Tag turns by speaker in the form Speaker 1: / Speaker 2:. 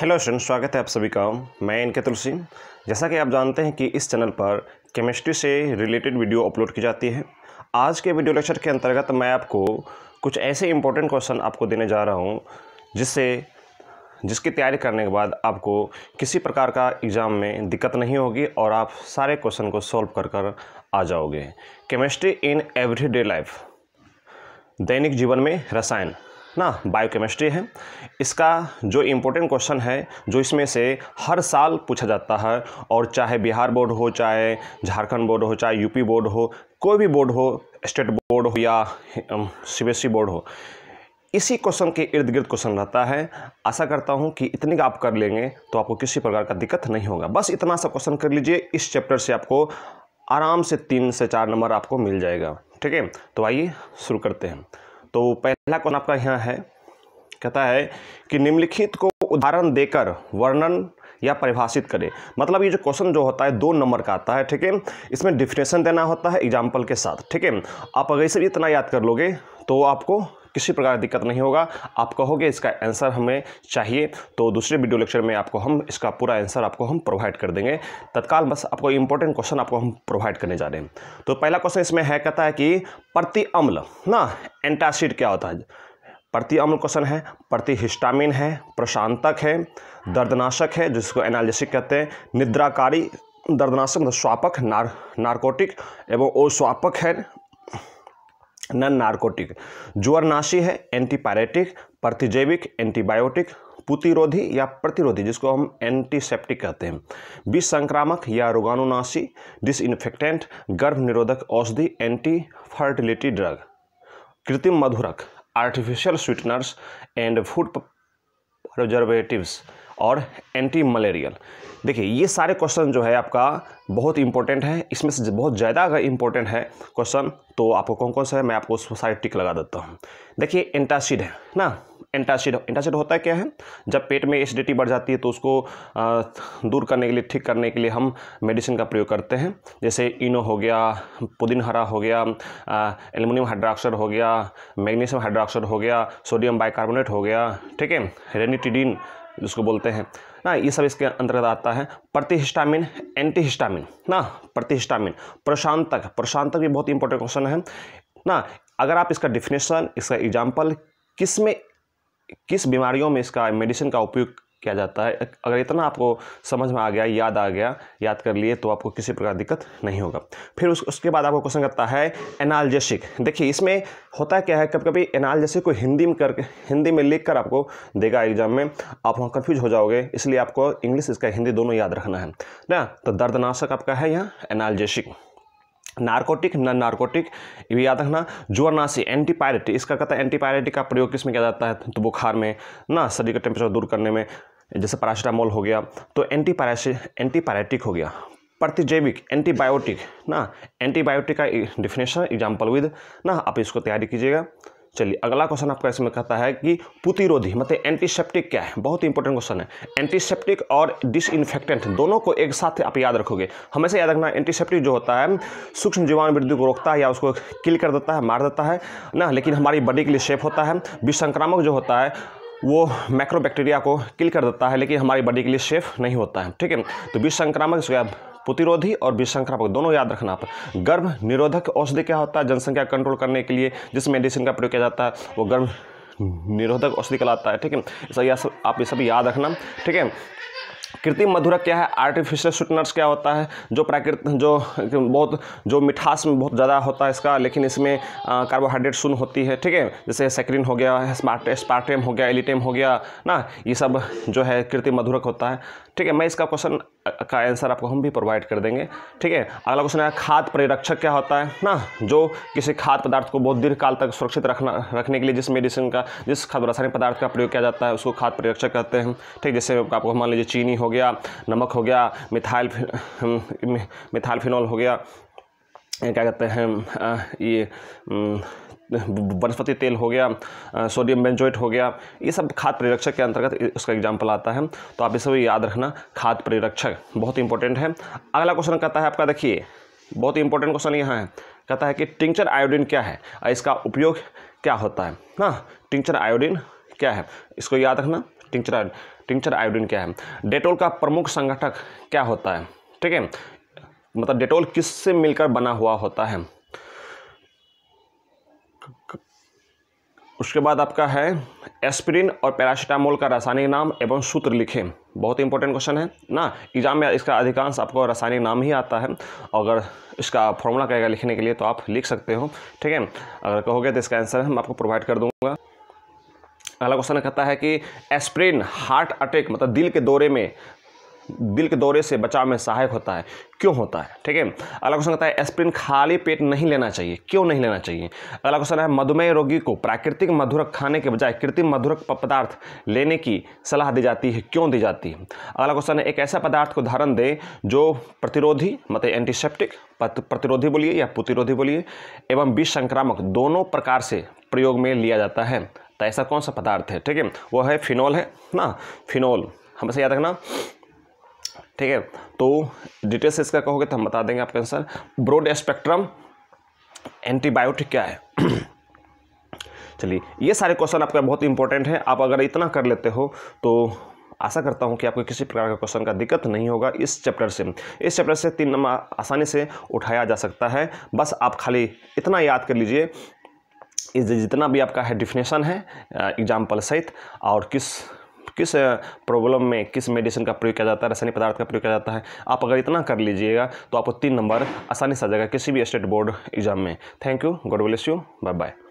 Speaker 1: hello student स्वागत है आप सभी का मैं इनके तुलसी जैसा कि आप जानते हैं कि इस चैनल पर केमिस्ट्री से रिलेटेड वीडियो अपलोड की जाती है आज के वीडियो लेक्चर के अंतर्गत मैं आपको कुछ ऐसे इंपॉर्टेंट क्वेश्चन आपको देने जा रहा हूं जिससे जिसकी तैयारी करने के बाद आपको किसी प्रकार का एग्ज़ाम में दिक्कत नहीं होगी और आप सारे क्वेश्चन को सॉल्व कर कर आ जाओगे केमिस्ट्री इन एवरीडे लाइफ दैनिक जीवन में रसायन ना बायोकेमिस्ट्री है इसका जो इम्पोर्टेंट क्वेश्चन है जो इसमें से हर साल पूछा जाता है और चाहे बिहार बोर्ड हो चाहे झारखंड बोर्ड हो चाहे यूपी बोर्ड हो कोई भी बोर्ड हो स्टेट बोर्ड हो या सी बोर्ड e हो इसी क्वेश्चन के इर्द गिर्द क्वेश्चन रहता है आशा करता हूँ कि इतने का आप कर लेंगे तो आपको किसी प्रकार का दिक्कत नहीं होगा बस इतना सा क्वेश्चन कर लीजिए इस चैप्टर से आपको आराम से तीन से चार नंबर आपको मिल जाएगा ठीक है तो आइए शुरू करते हैं तो पहला कौन आपका यहाँ है कहता है कि निम्नलिखित को उदाहरण देकर वर्णन या परिभाषित करें मतलब ये जो क्वेश्चन जो होता है दो नंबर का आता है ठीक है इसमें डिफिनेशन देना होता है एग्जाम्पल के साथ ठीक है आप अगर इसे इतना याद कर लोगे तो आपको किसी प्रकार दिक्कत नहीं होगा आप कहोगे इसका आंसर हमें चाहिए तो दूसरे वीडियो लेक्चर में आपको हम इसका पूरा आंसर आपको हम प्रोवाइड कर देंगे तत्काल बस आपको इंपॉर्टेंट क्वेश्चन आपको हम प्रोवाइड करने जा रहे हैं तो पहला क्वेश्चन इसमें है कहता है कि प्रति अम्ल ना एंटासिड क्या होता है प्रति अम्ल क्वेश्चन है प्रति हिस्टामिन है प्रशांतक है दर्दनाशक है जिसको एनालिसिक कहते हैं निद्राकारी दर्दनाशक मतलब स्वापक नार नारकोटिक एवं ओ स्वापक है नन नार्कोटिक ज्वरनाशी है एंटीपायरेटिक प्रतिजैविक एंटीबायोटिक पुतिरोधी या प्रतिरोधी जिसको हम एंटीसेप्टिक कहते हैं विष संक्रामक या रोगाणुनाशी डिसइनफेक्टेंट गर्भ निरोधक औषधि एंटी फर्टिलिटी ड्रग कृत्रिम मधुरक artificial sweeteners and food preservatives और एंटी मलेरियल देखिए ये सारे क्वेश्चन जो है आपका बहुत इंपॉर्टेंट है इसमें से बहुत ज़्यादा अगर इंपॉर्टेंट है क्वेश्चन तो आपको कौन कौन सा है मैं आपको उसमें सारे टिक लगा देता हूँ देखिए एंटासिड है ना एंटासिड एंटासिड होता है क्या है जब पेट में एसिडिटी बढ़ जाती है तो उसको दूर करने के लिए ठीक करने के लिए हम मेडिसिन का प्रयोग करते हैं जैसे इनो हो गया पुदीन हरा हो गया एल्युमिनियम हाइड्रोक्साइड हो गया मैग्नीशियम हाइड्रोक्साइड हो गया सोडियम बाइकार्बोनेट हो गया ठीक है रेनिटिडिन जिसको बोलते हैं ना ये सब इसके अंतर्गत आता है प्रतिहिस्टामिन एंटीहिस्टामिन ना प्रतिहिस्टामिन प्रशांतक प्रशांतक भी बहुत इंपॉर्टेंट क्वेश्चन है ना अगर आप इसका डिफिनेशन इसका एग्जाम्पल किस में किस बीमारियों में इसका मेडिसिन का उपयोग किया जाता है अगर इतना आपको समझ में आ गया याद आ गया याद कर लिए तो आपको किसी प्रकार दिक्कत नहीं होगा फिर उस, उसके बाद आपको क्वेश्चन करता है एनालजेसिक देखिए इसमें होता क्या है कभी कभी एनालजेसिक को हिंदी में करके हिंदी में लिख कर आपको देगा एग्जाम में आप वहाँ कन्फ्यूज हो जाओगे इसलिए आपको इंग्लिश इसका हिंदी दोनों याद रखना है ना तो दर्दनाशक आपका है यहाँ एनालजेसिक नार्कोटिक ना नारकोटिक ये याद रखना जोरनासी एंटीपायरेटिक इसका कहता है एंटीपायरेटिक का प्रयोग किस में किया जाता है तो बुखार में ना शरीर का टेम्परेचर दूर करने में जैसे पैरासिटामोल हो गया तो एंटी एंटीपायरेटिक हो गया प्रतिजैविक एंटीबायोटिक ना एंटीबायोटिक का डिफिनेशन एग्जाम्पल विद ना आप इसको तैयारी कीजिएगा चलिए अगला क्वेश्चन आपका इसमें कहता है कि पुतिरोधी मतलब एंटीसेप्टिक क्या है बहुत इंपॉर्टेंट क्वेश्चन है एंटीसेप्टिक और डिसइनफेक्टेंट दोनों को एक साथ आप याद रखोगे हमेशा याद रखना एंटीसेप्टिक जो होता है सूक्ष्म जीवाणु वृद्धि को रोकता है या उसको किल कर देता है मार देता है ना लेकिन हमारी बॉडी के लिए सेफ होता है विसंक्रामक जो होता है वो मैक्रो बैक्टीरिया को किल कर देता है लेकिन हमारी बॉडी के लिए सेफ नहीं होता है ठीक है तो विष संक्रामक प्रतिरोधी और विष संक्रामक दोनों याद रखना आप गर्भ निरोधक औषधि क्या होता है जनसंख्या कंट्रोल करने के लिए जिस मेडिसिन का प्रयोग किया जाता है वो गर्भ निरोधक औषधि कहलाता है ठीक है सब आप ये सब याद रखना ठीक है कृत्रिम मधुरक क्या है आर्टिफिशियल स्वीटनर्स क्या होता है जो प्राकृतिक जो बहुत जो मिठास में बहुत ज़्यादा होता है इसका लेकिन इसमें कार्बोहाइड्रेट सुन होती है ठीक है जैसे सेक्रिन हो गया स्मार्ट स्पार्टेम हो गया एलिटेम हो गया ना ये सब जो है कृत्रिम मधुरक होता है ठीक है मैं इसका क्वेश्चन का आंसर आपको हम भी प्रोवाइड कर देंगे ठीक है अगला क्वेश्चन है खाद परिरक्षक क्या होता है ना जो किसी खाद्य पदार्थ को बहुत दीर्घकाल तक सुरक्षित रखना रखने के लिए जिस मेडिसिन का जिस खाद रासायनिक पदार्थ का प्रयोग किया जाता है उसको खाद परिरक्षक कहते हैं ठीक जैसे आपको मान लीजिए चीनी हो हो गया नमक हो गया मिथाइल मिथाइल फिनॉल हो गया क्या कहते हैं ये वनस्पति तेल हो गया सोडियम बेंजोइट हो गया ये सब खाद परिरक्षक के अंतर्गत उसका एग्जाम्पल आता है तो आप इसे याद रखना खाद परिरक्षक बहुत इंपॉर्टेंट है अगला क्वेश्चन कहता है आपका देखिए बहुत इंपॉर्टेंट क्वेश्चन यहाँ है कहता है कि टिंचर आयोडीन क्या है इसका उपयोग क्या होता है ना टिंचर आयोडीन क्या है इसको याद रखना टिंचर टिंचर आयोडीन क्या है डेटोल का प्रमुख संगठक क्या होता है ठीक है मतलब डेटोल किससे मिलकर बना हुआ होता है उसके बाद आपका है एस्पिरिन और पैरासीटामोल का रासायनिक नाम एवं सूत्र लिखें बहुत इंपॉर्टेंट क्वेश्चन है ना एग्जाम में इसका अधिकांश आपको रासायनिक नाम ही आता है अगर इसका फॉर्मूला कहेगा लिखने के लिए तो आप लिख सकते हो ठीक है अगर कहोगे तो इसका आंसर हम आपको प्रोवाइड कर दूंगा अगला क्वेश्चन कहता है कि एस्प्रिन हार्ट अटैक मतलब दिल के दौरे में दिल के दौरे से बचाव में सहायक होता है क्यों होता है ठीक है अगला क्वेश्चन कहता है एस्प्रिन खाली पेट नहीं लेना चाहिए क्यों नहीं लेना चाहिए अगला क्वेश्चन है मधुमेह रोगी को प्राकृतिक मधुरक खाने के बजाय कृत्रिम मधुरक पदार्थ लेने की सलाह दी जाती है क्यों दी जाती है अगला क्वेश्चन है एक ऐसा पदार्थ को धारण दें जो प्रतिरोधी मतलब एंटीसेप्टिक प्रतिरोधी बोलिए या प्रतिरोधी बोलिए एवं विष संक्रामक दोनों प्रकार से प्रयोग में लिया जाता है तो ऐसा कौन सा पदार्थ है ठीक है वो है फिनॉल है ना फिनॉल हमेशा याद रखना ठीक है तो डिटेल से इसका कहोगे तो हम बता देंगे आपका आंसर ब्रॉड स्पेक्ट्रम एंटीबायोटिक क्या है चलिए ये सारे क्वेश्चन आपका बहुत इंपॉर्टेंट है आप अगर इतना कर लेते हो तो आशा करता हूँ कि आपको किसी प्रकार का क्वेश्चन का दिक्कत नहीं होगा इस चैप्टर से इस चैप्टर से तीन नंबर आसानी से उठाया जा सकता है बस आप खाली इतना याद कर लीजिए इस जितना भी आपका है डिफिनेशन है एग्जाम्पल सहित और किस किस प्रॉब्लम में किस मेडिसिन का प्रयोग किया जाता है रासायनिक पदार्थ का प्रयोग किया जाता है आप अगर इतना कर लीजिएगा तो आपको तीन नंबर आसानी से आ जाएगा किसी भी स्टेट बोर्ड एग्जाम में thank you God bless you bye bye